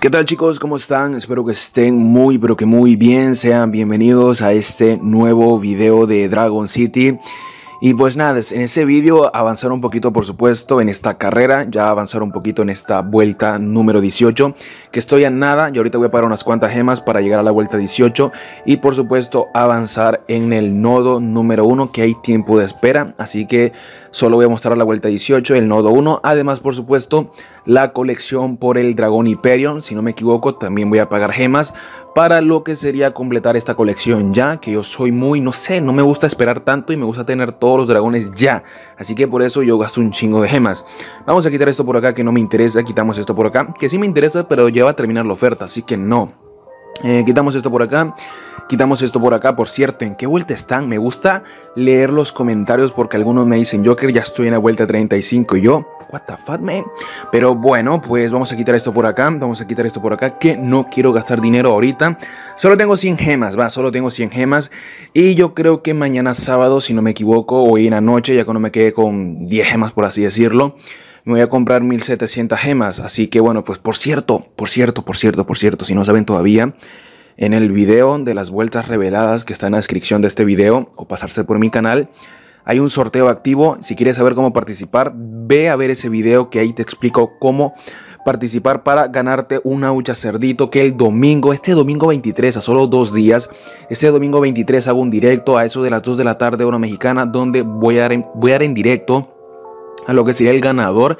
¿Qué tal chicos? ¿Cómo están? Espero que estén muy pero que muy bien. Sean bienvenidos a este nuevo video de Dragon City. Y pues nada, en ese vídeo avanzar un poquito por supuesto en esta carrera, ya avanzar un poquito en esta vuelta número 18, que estoy a nada, y ahorita voy a parar unas cuantas gemas para llegar a la vuelta 18 y por supuesto avanzar en el nodo número 1 que hay tiempo de espera, así que Solo voy a mostrar la vuelta 18, el nodo 1. Además, por supuesto, la colección por el dragón Hyperion. Si no me equivoco, también voy a pagar gemas para lo que sería completar esta colección ya. Que yo soy muy, no sé, no me gusta esperar tanto y me gusta tener todos los dragones ya. Así que por eso yo gasto un chingo de gemas. Vamos a quitar esto por acá que no me interesa. Quitamos esto por acá que sí me interesa, pero ya va a terminar la oferta. Así que no. Eh, quitamos esto por acá. Quitamos esto por acá, por cierto, ¿en qué vuelta están? Me gusta leer los comentarios porque algunos me dicen, Joker, ya estoy en la vuelta 35 y yo, what the fuck, man? Pero bueno, pues vamos a quitar esto por acá, vamos a quitar esto por acá, que no quiero gastar dinero ahorita. Solo tengo 100 gemas, va, solo tengo 100 gemas. Y yo creo que mañana sábado, si no me equivoco, hoy en la noche, ya que no me quedé con 10 gemas, por así decirlo, me voy a comprar 1700 gemas. Así que bueno, pues por cierto, por cierto, por cierto, por cierto, si no saben todavía, en el video de las vueltas reveladas que está en la descripción de este video o pasarse por mi canal, hay un sorteo activo. Si quieres saber cómo participar, ve a ver ese video que ahí te explico cómo participar para ganarte una hucha Cerdito que el domingo, este domingo 23, a solo dos días, este domingo 23 hago un directo a eso de las 2 de la tarde hora mexicana donde voy a dar voy a dar en directo a lo que sería el ganador.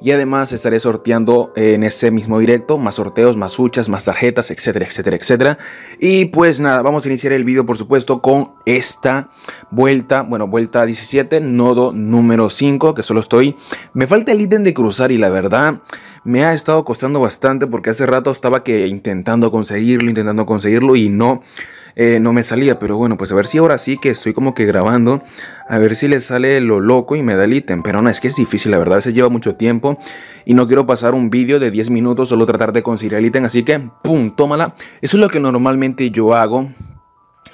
Y además estaré sorteando eh, en ese mismo directo más sorteos, más huchas, más tarjetas, etcétera, etcétera, etcétera. Y pues nada, vamos a iniciar el vídeo por supuesto con esta vuelta, bueno, vuelta 17, nodo número 5, que solo estoy... Me falta el ítem de cruzar y la verdad me ha estado costando bastante porque hace rato estaba que intentando conseguirlo, intentando conseguirlo y no eh, no me salía. Pero bueno, pues a ver si ahora sí que estoy como que grabando, a ver si le sale lo loco y me da el ítem. Pero no, es que es difícil, la verdad, se lleva mucho tiempo y no quiero pasar un vídeo de 10 minutos solo tratar de conseguir el ítem. Así que, ¡pum! Tómala. Eso es lo que normalmente yo hago.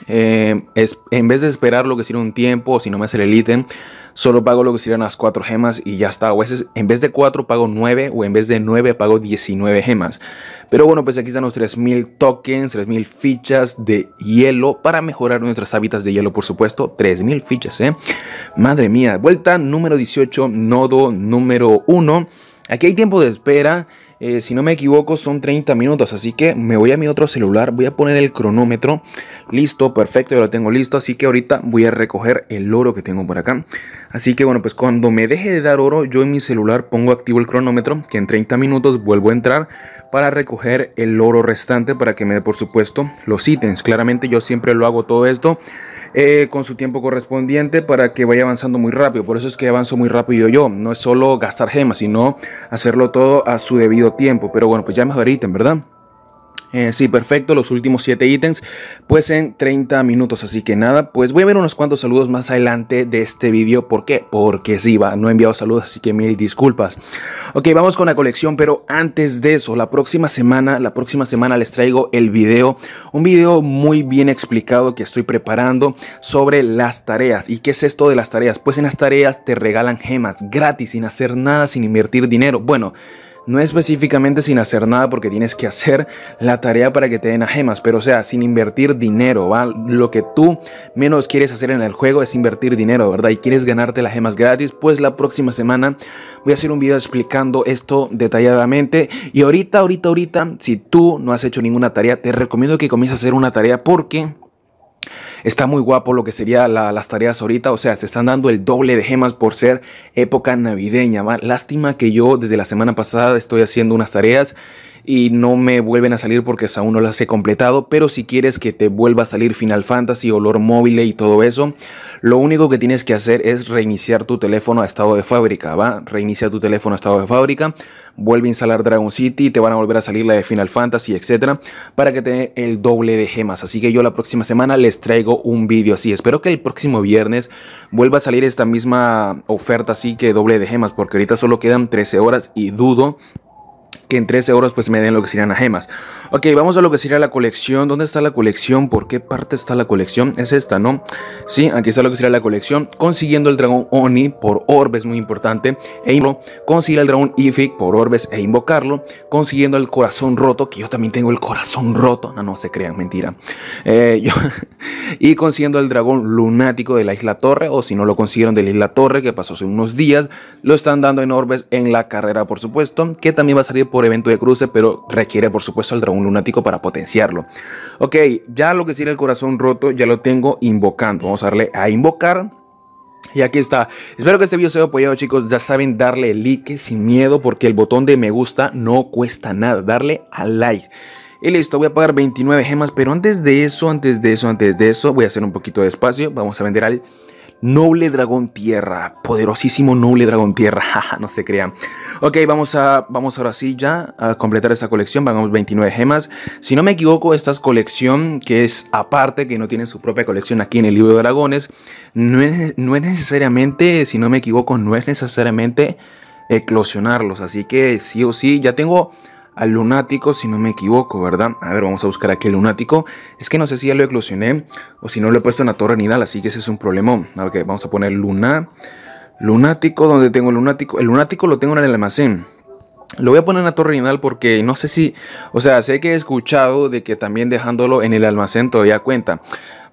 Eh, es, en vez de esperar lo que sirve un tiempo, si no me sale el ítem solo pago lo que serían las 4 gemas y ya está. O a veces en vez de 4 pago 9 o en vez de 9 pago 19 gemas. Pero bueno, pues aquí están los 3000 tokens, 3000 fichas de hielo para mejorar nuestras hábitats de hielo, por supuesto. 3000 fichas, ¿eh? Madre mía. Vuelta número 18, nodo número 1. Aquí hay tiempo de espera, eh, si no me equivoco son 30 minutos, así que me voy a mi otro celular, voy a poner el cronómetro, listo, perfecto, ya lo tengo listo, así que ahorita voy a recoger el oro que tengo por acá. Así que bueno, pues cuando me deje de dar oro, yo en mi celular pongo activo el cronómetro, que en 30 minutos vuelvo a entrar para recoger el oro restante para que me dé por supuesto los ítems. Claramente yo siempre lo hago todo esto eh, con su tiempo correspondiente para que vaya avanzando muy rápido. Por eso es que avanzo muy rápido yo. No es solo gastar gemas, sino hacerlo todo a su debido tiempo. Pero bueno, pues ya mejor en verdad. Eh, sí, perfecto, los últimos 7 ítems, pues en 30 minutos. Así que nada, pues voy a ver unos cuantos saludos más adelante de este vídeo. ¿Por qué? Porque sí, va, no he enviado saludos, así que mil disculpas. Ok, vamos con la colección, pero antes de eso, la próxima semana, la próxima semana les traigo el video, un video muy bien explicado que estoy preparando sobre las tareas. ¿Y qué es esto de las tareas? Pues en las tareas te regalan gemas gratis, sin hacer nada, sin invertir dinero. Bueno, no específicamente sin hacer nada porque tienes que hacer la tarea para que te den a gemas, pero o sea, sin invertir dinero, ¿va? Lo que tú menos quieres hacer en el juego es invertir dinero, ¿verdad? Y quieres ganarte las gemas gratis, pues la próxima semana voy a hacer un video explicando esto detalladamente. Y ahorita, ahorita, ahorita, si tú no has hecho ninguna tarea, te recomiendo que comiences a hacer una tarea porque Está muy guapo lo que sería las tareas ahorita, o sea, se están dando el doble de gemas por ser época navideña. Lástima que yo desde la semana pasada estoy haciendo unas tareas y no me vuelven a salir porque aún no las he completado, pero si quieres que te vuelva a salir Final Fantasy, olor móvil y todo eso, lo único que tienes que hacer es reiniciar tu teléfono a estado de fábrica, ¿va? Reinicia tu teléfono a estado de fábrica, vuelve a instalar Dragon City, te van a volver a salir la de Final Fantasy, etcétera, para que te el doble de gemas. Así que yo la próxima semana les traigo un vídeo así. Espero que el próximo viernes vuelva a salir esta misma oferta así que doble de gemas, porque ahorita solo quedan 13 horas y dudo que en 13 horas pues me den lo que serían a gemas. Ok, vamos a lo que sería la colección. ¿Dónde está la colección? ¿Por qué parte está la colección? Es esta, ¿no? Sí, aquí está lo que sería la colección. Consiguiendo el dragón Oni por orbes, muy importante. E consigue el dragón Ifik por orbes e invocarlo. Consiguiendo el corazón roto, que yo también tengo el corazón roto. No, no se crean, mentira. Eh, y consiguiendo el dragón lunático de la isla Torre, o si no lo consiguieron de la isla Torre, que pasó hace unos días, lo están dando en orbes en la carrera, por supuesto, que también va a salir por evento de cruce, pero requiere por supuesto al dragón lunático para potenciarlo. Ok, ya lo que sigue el corazón roto, ya lo tengo invocando. Vamos a darle a invocar. Y aquí está. Espero que este video sea apoyado, chicos. Ya saben, darle like sin miedo porque el botón de me gusta no cuesta nada. Darle al like. Y listo, voy a pagar 29 gemas, pero antes de eso, antes de eso, antes de eso, voy a hacer un poquito de espacio. Vamos a vender al Noble Dragón Tierra, poderosísimo Noble Dragón Tierra, no se crean. Ok, vamos, a, vamos ahora sí ya a completar esta colección, vamos 29 gemas. Si no me equivoco, esta colección que es aparte, que no tiene su propia colección aquí en el libro de dragones, no es, no es necesariamente, si no me equivoco, no es necesariamente eclosionarlos. Así que sí o sí, ya tengo al lunático, si no me equivoco, ¿verdad? A ver, vamos a buscar aquí el lunático. Es que no sé si ya lo eclosioné o si no lo he puesto en la torre nidal, así que ese es un problemón. que vamos a poner luna, lunático, donde tengo el lunático. El lunático lo tengo en el almacén. Lo voy a poner en la torre nidal porque no sé si, o sea, sé que he escuchado de que también dejándolo en el almacén todavía cuenta.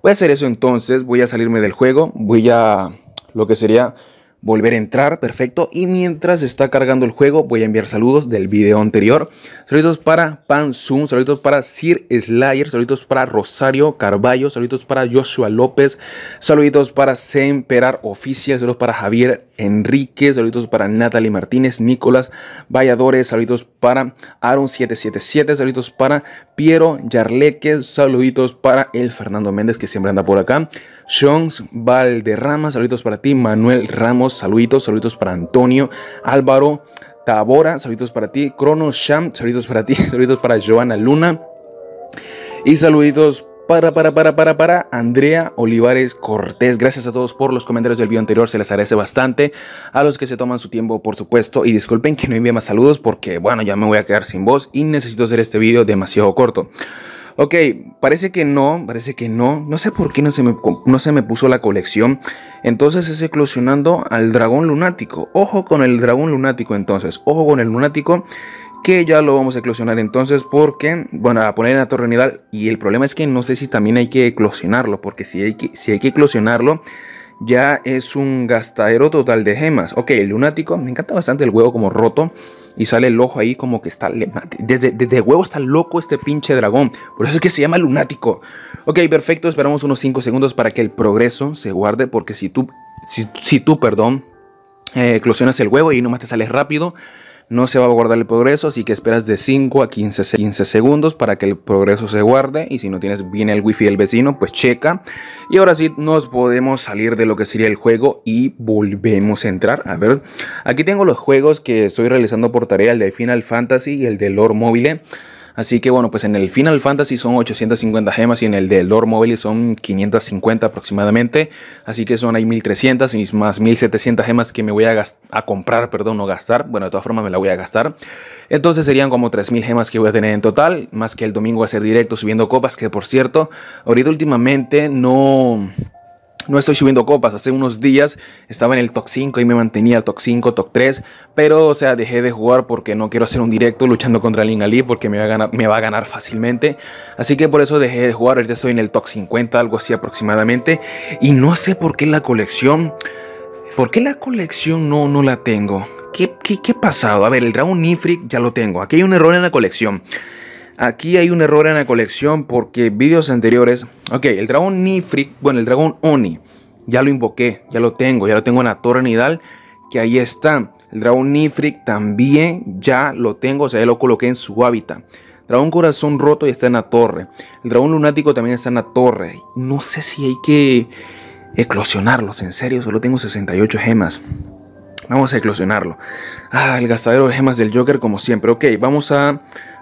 Voy a hacer eso entonces, voy a salirme del juego, voy a lo que sería volver a entrar, perfecto. Y mientras está cargando el juego, voy a enviar saludos del video anterior. Saludos para Pan Zoom, saludos para Sir Slayer, saludos para Rosario Carballo, saludos para Joshua López, saluditos para Semperar Oficial, saludos para Javier Enrique, saludos para Natalie Martínez, Nicolás Valladores, saludos para Aaron777, saludos para Piero Yarleque, saluditos para el Fernando Méndez que siempre anda por acá. Jones Valderrama, saluditos para ti. Manuel Ramos, saluditos, saluditos para Antonio. Álvaro Tabora, saluditos para ti. cronos Sham, saluditos para ti. Saluditos para Joana Luna. Y saluditos para, para, para, para, para Andrea Olivares Cortés. Gracias a todos por los comentarios del video anterior, se les agradece bastante. A los que se toman su tiempo, por supuesto. Y disculpen que no envíe más saludos porque, bueno, ya me voy a quedar sin voz y necesito hacer este video demasiado corto. Ok, parece que no, parece que no. No sé por qué no se me, no se me puso la colección. Entonces es eclosionando al dragón lunático. Ojo con el dragón lunático entonces. Ojo con el lunático que ya lo vamos a eclosionar entonces porque bueno, a poner en la torre nidal y el problema es que no sé si también hay que eclosionarlo porque si hay si hay que eclosionarlo ya es un gastadero total de gemas. Ok, el lunático, me encanta bastante el huevo como roto y sale el ojo ahí como que está... Desde, desde huevo está loco este pinche dragón. Por eso es que se llama lunático. Ok, perfecto. Esperamos unos 5 segundos para que el progreso se guarde. Porque si tú, si, tú, perdón, eh, el huevo y nomás te sales rápido no se va a guardar el progreso, así que esperas de 5 a 15, segundos para que el progreso se guarde y si no tienes bien el wifi del vecino, pues checa. Y ahora sí nos podemos salir de lo que sería el juego y volvemos a entrar. A ver, aquí tengo los juegos que estoy realizando por tarea, el de Final Fantasy y el de Lord Mobile. Así que bueno, pues en el Final Fantasy son 850 gemas y en el de Lord Mobile son 550 aproximadamente. Así que son ahí 1300 y más 1700 gemas que me voy a, comprar, perdón, no gastar. Bueno, de todas formas me la voy a gastar. Entonces serían como 3000 gemas que voy a tener en total, más que el domingo a ser directo subiendo copas, que por cierto, ahorita últimamente no... No estoy subiendo copas, hace unos días estaba en el top 5 y me mantenía top 5, top 3, pero o sea, dejé de jugar porque no quiero hacer un directo luchando contra Lingali porque me va, a ganar, fácilmente, así que por eso dejé de jugar, ahorita estoy en el top 50, algo así aproximadamente, y no sé por qué la colección, por qué la colección no, no la tengo, ¿Qué, qué, qué pasado? A ver, el Dragon Nifrik ya lo tengo, aquí hay un error en la colección, Aquí hay un error en la colección porque vídeos anteriores... Ok, el dragón Nifrik, bueno, el dragón Oni, ya lo invoqué, ya lo tengo, ya lo tengo en la torre Nidal, que ahí está. El dragón Nifrik también ya lo tengo, o sea, ya lo coloqué en su hábitat. Dragón Corazón Roto ya está en la torre. El dragón Lunático también está en la torre. No sé si hay que eclosionarlos, en serio, solo tengo 68 gemas. Vamos a eclosionarlo. Ah, el gastadero de gemas del Joker como siempre. Ok, vamos a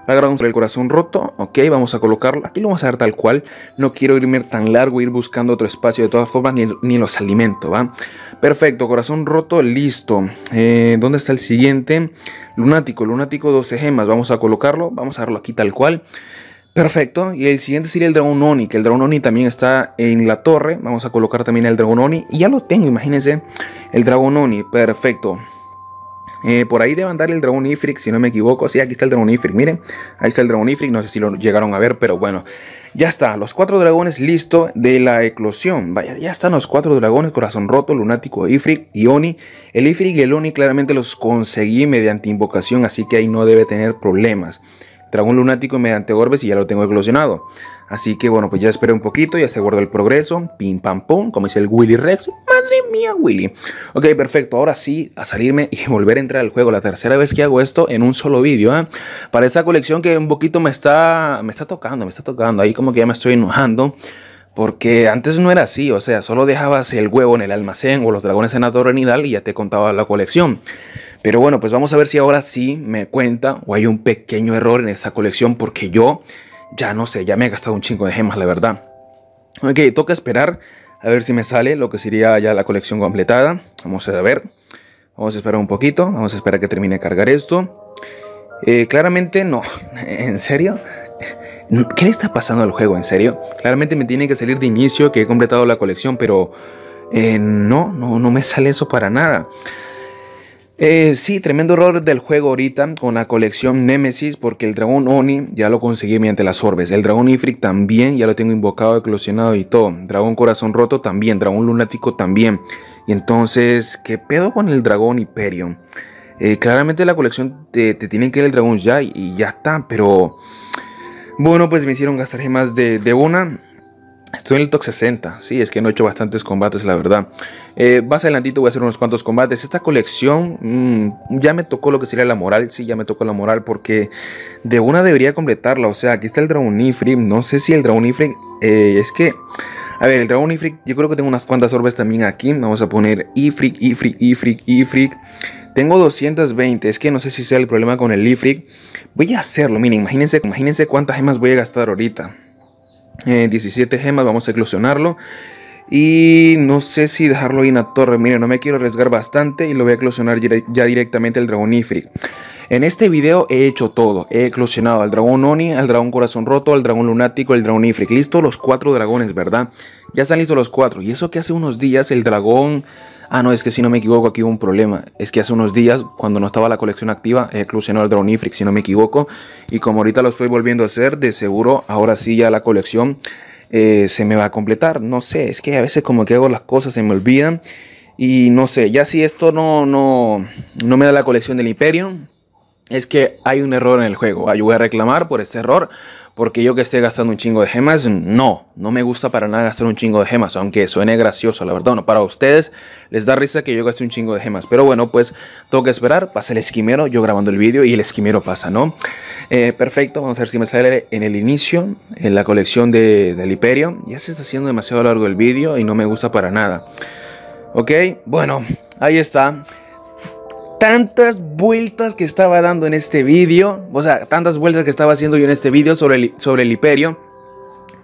agarrar un el corazón roto. Ok, vamos a colocarlo. Aquí lo vamos a dar tal cual. No quiero irme tan largo, ir buscando otro espacio de todas formas, ni, los alimento, ¿va? Perfecto, corazón roto, listo. Eh, ¿Dónde está el siguiente? Lunático, lunático 12 gemas. Vamos a colocarlo, vamos a darlo aquí tal cual. Perfecto, y el siguiente sería el dragón Oni, que el dragón Oni también está en la torre. Vamos a colocar también el dragón Oni, y ya lo tengo, imagínense, el dragón Oni, perfecto. Eh, por ahí debe andar el dragón Ifrit, si no me equivoco. Sí, aquí está el Dragon Ifrit, miren. Ahí está el dragón Ifric no sé si lo llegaron a ver, pero bueno. Ya está, los cuatro dragones listo de la eclosión. Vaya, ya están los cuatro dragones, corazón roto, lunático, Ifric y Oni. El Ifric y el Oni claramente los conseguí mediante invocación, así que ahí no debe tener problemas. Dragón lunático mediante orbes y ya lo tengo eclosionado. Así que bueno, pues ya esperé un poquito, ya se guardó el progreso. Pim pam pum, como dice el Willy Rex. Madre mía, Willy. Ok, perfecto. Ahora sí, a salirme y volver a entrar al juego. La tercera vez que hago esto en un solo vídeo. ¿eh? Para esta colección que un poquito me está, me está tocando, me está tocando. Ahí como que ya me estoy enojando. Porque antes no era así, o sea, solo dejabas el huevo en el almacén o los dragones en la torre nidal y ya te contaba la colección. Pero bueno, pues vamos a ver si ahora sí me cuenta o hay un pequeño error en esta colección porque yo ya no sé, ya me he gastado un chingo de gemas, la verdad. Ok, toca esperar a ver si me sale lo que sería ya la colección completada. Vamos a ver. Vamos a esperar un poquito, vamos a esperar que termine de cargar esto. Eh, claramente no, en serio. ¿Qué le está pasando al juego? ¿En serio? Claramente me tiene que salir de inicio que he completado la colección, pero eh, no, no, no me sale eso para nada. Eh, sí, tremendo error del juego ahorita con la colección Nemesis porque el dragón Oni ya lo conseguí mediante las orbes. El dragón Ifrit también, ya lo tengo invocado, eclosionado y todo. Dragón Corazón Roto también, dragón Lunático también. Y entonces, ¿qué pedo con el dragón Hyperion? Eh, claramente la colección te, tiene tienen que ir el dragón ya y, ya está, pero... Bueno, pues me hicieron gastar gemas de, de una. Estoy en el top 60, sí, es que no he hecho bastantes combates, la verdad. Eh, más adelantito voy a hacer unos cuantos combates. Esta colección mm, ya me tocó lo que sería la moral. Sí, ya me tocó la moral porque de una debería completarla. O sea, aquí está el Ifrit No sé si el dragon eh, es que... A ver, el Dragon Ifrit, yo creo que tengo unas cuantas orbes también aquí. Vamos a poner Ifrit, Ifrit, Ifrit, Ifrit. Tengo 220, es que no sé si sea el problema con el Ifrit. Voy a hacerlo, miren, imagínense, imagínense cuántas gemas voy a gastar ahorita. 17 eh, gemas, vamos a eclosionarlo. Y no sé si dejarlo ahí en la torre. Miren, no me quiero arriesgar bastante y lo voy a eclosionar ya directamente el dragón Ifrit. En este video he hecho todo. He eclosionado al dragón Oni, al dragón Corazón Roto, al dragón Lunático, al dragón Ifrit. Listo los cuatro dragones, ¿verdad? Ya están listos los cuatro. Y eso que hace unos días el dragón... Ah, no, es que si no me equivoco aquí hubo un problema. Es que hace unos días, cuando no estaba la colección activa, eclosionado al Dragonifrix, si no me equivoco. Y como ahorita lo estoy volviendo a hacer, de seguro ahora sí ya la colección eh, se me va a completar. No sé, es que a veces como que hago las cosas, se me olvidan. Y no sé, ya si esto no, no, no me da la colección del Imperio, es que hay un error en el juego. Yo voy a reclamar por este error porque yo que esté gastando un chingo de gemas, no, no me gusta para nada gastar un chingo de gemas, aunque suene gracioso, la verdad, no, para ustedes les da risa que yo gaste un chingo de gemas, pero bueno, pues tengo que esperar, pasa el esquimero, yo grabando el vídeo y el esquimero pasa, ¿no? Eh, perfecto, vamos a ver si me sale en el inicio, en la colección de, del imperio. ya se está haciendo demasiado largo el vídeo y no me gusta para nada. Ok, bueno, ahí está tantas vueltas que estaba dando en este vídeo, o sea, tantas vueltas que estaba haciendo yo en este vídeo sobre el, sobre el Hiperio,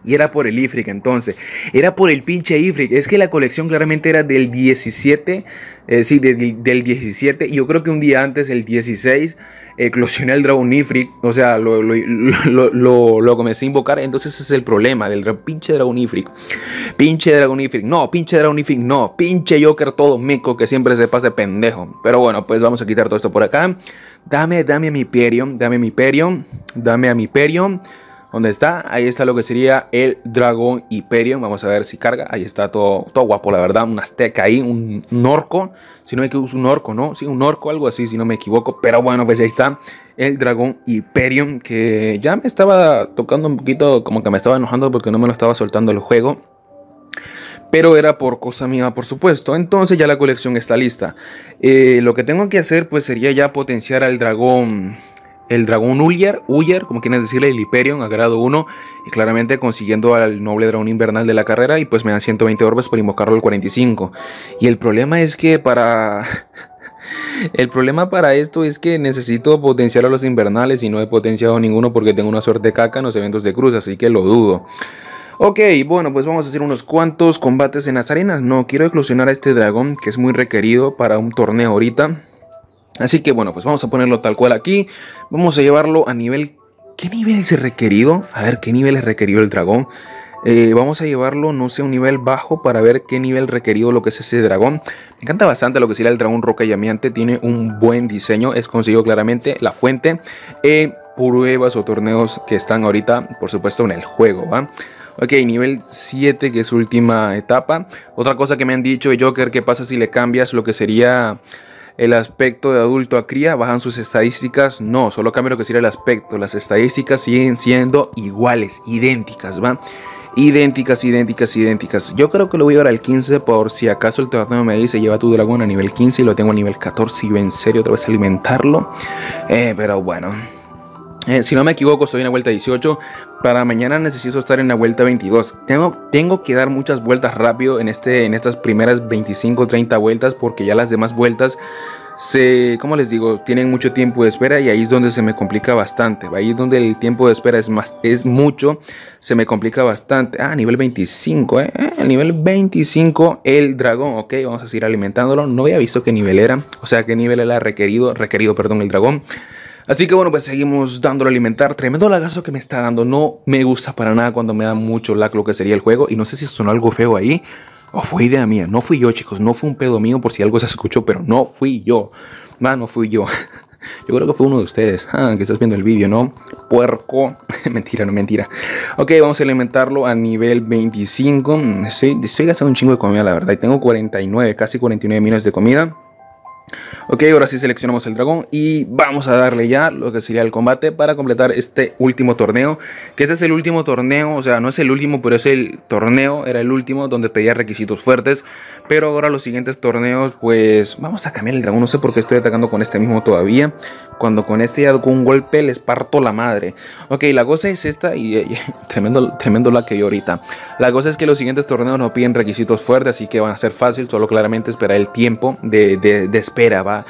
y era por el IFRIC entonces. Era por el pinche IFRIC. Es que la colección claramente era del 17. Eh, sí, del, 17. Y yo creo que un día antes, el 16, Eclosioné el Dragon IFRIC. O sea, lo, lo, comencé a invocar. Entonces ese es el problema del pinche Dragon IFRIC. Pinche Dragon IFRIC. No, pinche Dragon IFRIC. No, pinche Joker todo meco que siempre se pase pendejo. Pero bueno, pues vamos a quitar todo esto por acá. Dame, dame a mi Perion. Dame a mi Perion. Dame a mi Perion dónde está, ahí está lo que sería el dragón Hyperion, vamos a ver si carga, ahí está todo, todo guapo la verdad, un azteca ahí, un, orco, si no hay que equivoco, un orco, ¿no? Sí, un orco, algo así, si no me equivoco, pero bueno, pues ahí está el dragón Hyperion, que ya me estaba tocando un poquito, como que me estaba enojando porque no me lo estaba soltando el juego, pero era por cosa mía, por supuesto. Entonces ya la colección está lista. Eh, lo que tengo que hacer pues sería ya potenciar al dragón el dragón Uller, Uller, como quieren decirle, el Hyperion a grado 1, y claramente consiguiendo al noble dragón invernal de la carrera, y pues me dan 120 orbes por invocarlo al 45. Y el problema es que para... el problema para esto es que necesito potenciar a los invernales y no he potenciado ninguno porque tengo una suerte caca en los eventos de cruz, así que lo dudo. Ok, bueno, pues vamos a hacer unos cuantos combates en las arenas. No, quiero eclosionar a este dragón que es muy requerido para un torneo ahorita. Así que bueno, pues vamos a ponerlo tal cual aquí. Vamos a llevarlo a nivel... ¿Qué nivel es requerido? A ver, ¿qué nivel es requerido el dragón? Eh, vamos a llevarlo, no sé, a un nivel bajo para ver qué nivel requerido lo que es ese dragón. Me encanta bastante lo que sería el dragón roca llameante. Tiene un buen diseño, es conseguido claramente la fuente. Eh, pruebas o torneos que están ahorita, por supuesto, en el juego, ¿va? Ok, nivel 7, que es última etapa. Otra cosa que me han dicho, Joker, ¿qué pasa si le cambias lo que sería el aspecto de adulto a cría, bajan sus estadísticas. No, solo cambia lo que sirve el aspecto. Las estadísticas siguen siendo iguales, idénticas, ¿va? idénticas, idénticas, idénticas. Yo creo que lo voy a llevar al 15 por si acaso el teatro me dice lleva tu dragón a nivel 15 y lo tengo a nivel 14 y yo en serio otra vez alimentarlo. Eh, pero bueno. Eh, si no me equivoco, estoy en la vuelta 18. Para mañana necesito estar en la vuelta 22. Tengo, tengo que dar muchas vueltas rápido en, este, en estas primeras 25, 30 vueltas porque ya las demás vueltas se, como les digo, tienen mucho tiempo de espera y ahí es donde se me complica bastante. Ahí es donde el tiempo de espera es más, es mucho, se me complica bastante. Ah, nivel 25, eh. El eh, nivel 25, el dragón, ok, vamos a seguir alimentándolo. No había visto qué nivel era, o sea, qué nivel era requerido, requerido, perdón, el dragón. Así que bueno, pues seguimos dándole a alimentar. Tremendo lagazo que me está dando. No me gusta para nada cuando me da mucho lag lo que sería el juego. Y no sé si sonó algo feo ahí o fue idea mía. No fui yo, chicos. No fue un pedo mío por si algo se escuchó, pero no fui yo. no, ah, no fui yo. Yo creo que fue uno de ustedes ah, que estás viendo el vídeo, ¿no? Puerco. mentira, no mentira. Ok, vamos a alimentarlo a nivel 25. Mm, estoy, gastando un chingo de comida, la verdad. Y tengo 49, casi 49 minutos de comida. Ok, ahora sí seleccionamos el dragón y vamos a darle ya lo que sería el combate para completar este último torneo. Que este es el último torneo, o sea, no es el último, pero es el torneo, era el último donde pedía requisitos fuertes. Pero ahora los siguientes torneos, pues vamos a cambiar el dragón. No sé por qué estoy atacando con este mismo todavía. Cuando con este ya con un golpe les parto la madre. Ok, la cosa es esta y, tremendo, tremendo la que yo ahorita. La cosa es que los siguientes torneos no piden requisitos fuertes, así que van a ser fácil, solo claramente esperar el tiempo de, espera, ¿va?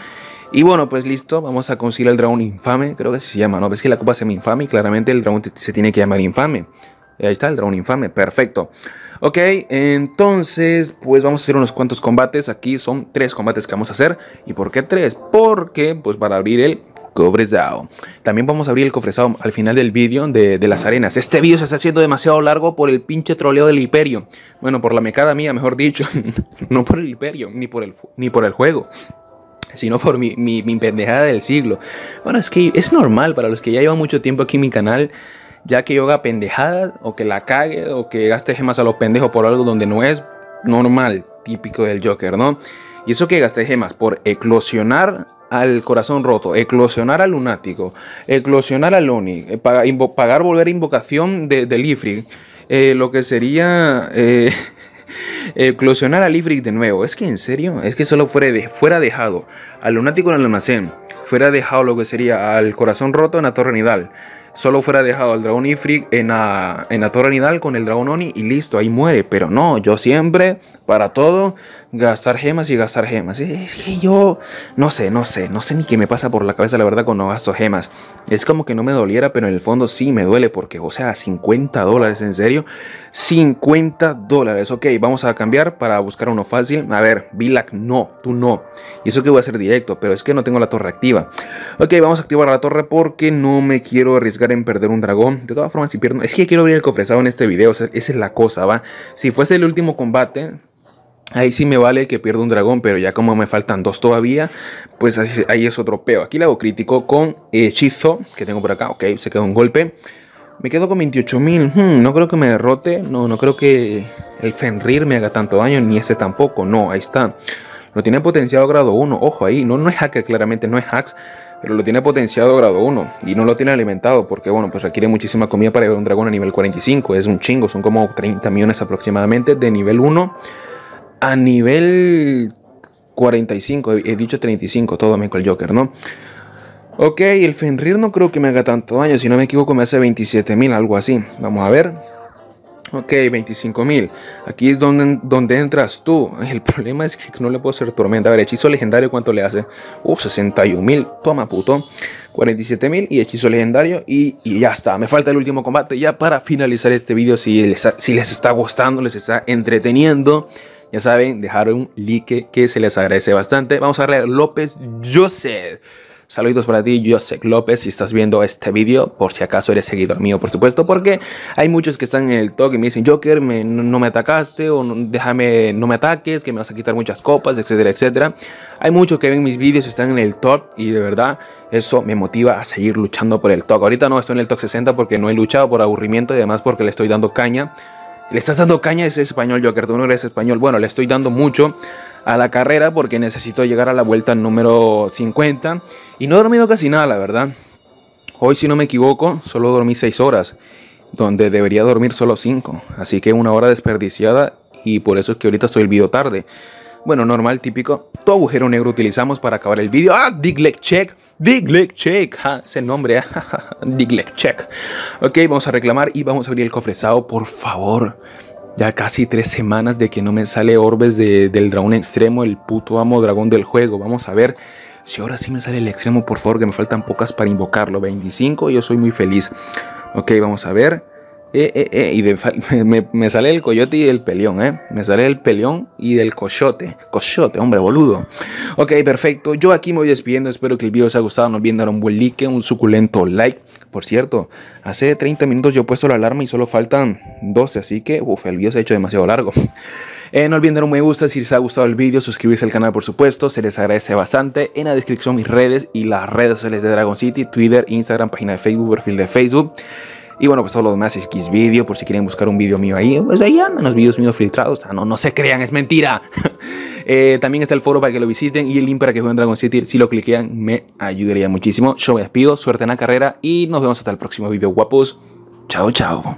Y bueno, pues listo, vamos a conseguir el dragón infame, creo que así se llama, ¿no? Es que la copa se llama infame y claramente el dragón se tiene que llamar infame. Ahí está, el dragón infame, perfecto. Ok, entonces, pues vamos a hacer unos cuantos combates. Aquí son tres combates que vamos a hacer. ¿Y por qué tres? Porque, pues para abrir el cofresao. También vamos a abrir el cofresado al final del vídeo de, las arenas. Este vídeo se está haciendo demasiado largo por el pinche troleo del Hiperio. Bueno, por la mecada mía, mejor dicho. no por el Hiperio, ni por el, ni por el juego sino por mi, pendejada del siglo. Bueno, es que es normal para los que ya llevan mucho tiempo aquí en mi canal, ya que yo haga pendejadas o que la cague o que gaste gemas a los pendejos por algo donde no es normal, típico del Joker, ¿no? Y eso que gaste gemas por eclosionar al corazón roto, eclosionar al lunático, eclosionar al Oni, eh, pagar volver invocación del Ifrit, eh, lo que sería eh, eclosionar al Ifrit de nuevo. Es que en serio, es que solo fuera, fuera dejado al lunático en el almacén, fuera dejado lo que sería al corazón roto en la torre nidal. Solo fuera dejado al dragón Ifrit en en la torre nidal con el dragón Oni y listo, ahí muere. Pero no, yo siempre, para todo, gastar gemas y gastar gemas. Es que yo no sé, no sé, no sé ni qué me pasa por la cabeza la verdad cuando gasto gemas. Es como que no me doliera, pero en el fondo sí me duele porque, o sea, 50 dólares, en serio. 50 dólares, ok, vamos a cambiar para buscar uno fácil. A ver, Vilac, no, tú no. Y eso que voy a hacer directo, pero es que no tengo la torre activa. Ok, vamos a activar la torre porque no me quiero arriesgar en perder un dragón. De todas formas, si pierdo... Es que quiero abrir el cofresado en este video, esa es la cosa, ¿va? Si fuese el último combate... Ahí sí me vale que pierda un dragón, pero ya como me faltan dos todavía, pues ahí es otro peo. Aquí le hago crítico con hechizo, que tengo por acá, ok, se quedó un golpe. Me quedo con 28.000, hmm, no creo que me derrote, no, no creo que el Fenrir me haga tanto daño, ni ese tampoco, no, ahí está. Lo tiene potenciado grado 1, ojo ahí, no, es hacker claramente, no es hacks, pero lo tiene potenciado grado 1 y no lo tiene alimentado porque, bueno, pues requiere muchísima comida para ver un dragón a nivel 45, es un chingo, son como 30 millones aproximadamente de nivel 1 a nivel 45, he dicho 35, todo me con el Joker, ¿no? Ok, el Fenrir no creo que me haga tanto daño, si no me equivoco me hace 27.000, algo así. Vamos a ver. Ok, 25.000. Aquí es donde, donde entras tú. El problema es que no le puedo hacer tormenta. A ver, hechizo legendario, ¿cuánto le hace? Uh, 61.000. Toma, puto. 47.000 y hechizo legendario. Y, ya está. Me falta el último combate. Ya para finalizar este video si si les está gustando, les está entreteniendo. Ya saben, dejar un like que se les agradece bastante. Vamos a leer López Joseph. Saludos para ti, Joseph López, si estás viendo este vídeo, por si acaso eres seguidor mío, por supuesto, porque hay muchos que están en el toque y me dicen, Joker, no me atacaste, o déjame, no me ataques, que me vas a quitar muchas copas, etcétera, etcétera. Hay muchos que ven mis vídeos, están en el top, y de verdad, eso me motiva a seguir luchando por el top. Ahorita no estoy en el top 60 porque no he luchado por aburrimiento y además porque le estoy dando caña le estás dando caña a ese español, Joker, tú no eres español. Bueno, le estoy dando mucho a la carrera porque necesito llegar a la vuelta número 50. Y no he dormido casi nada, la verdad. Hoy, si no me equivoco, solo dormí 6 horas, donde debería dormir solo 5. Así que una hora desperdiciada y por eso es que ahorita estoy el video tarde. Bueno, normal, típico. Todo agujero negro utilizamos para acabar el vídeo. ¡Ah! ¡Diglek check. ¡Diglek check. ese nombre. Ah, check. Ok, vamos a reclamar y vamos a abrir el cofresado, por favor. Ya casi tres semanas de que no me sale orbes del dragón extremo, el puto amo dragón del juego. Vamos a ver si ahora sí me sale el extremo, por favor, que me faltan pocas para invocarlo. 25, yo soy muy feliz. Ok, vamos a ver. Eh, eh, eh, y me, sale el coyote y el peleón, ¿eh? Me sale el peleón y del coyote. Coyote, hombre, boludo. Ok, perfecto. Yo aquí me voy despidiendo. Espero que el video os haya gustado. Nos dar un buen like, un suculento like. Por cierto, hace 30 minutos yo he puesto la alarma y solo faltan 12. Así que, uff, el video se ha hecho demasiado largo. no olviden dar un me gusta si les ha gustado el vídeo, suscribirse al canal por supuesto, se les agradece bastante. En la descripción mis redes y las redes sociales de Dragon City, Twitter, Instagram, página de Facebook, perfil de Facebook. Y bueno, pues todo lo demás es Xvideo, por si quieren buscar un vídeo mío ahí, pues ahí andan los vídeos míos filtrados, o no, no se crean, es mentira. Eh, también está el foro para que lo visiten y el link para que jueguen Dragon City, si lo cliquean me ayudaría muchísimo. Yo me despido, suerte en la carrera y nos vemos hasta el próximo vídeo, guapos. Chao, chao.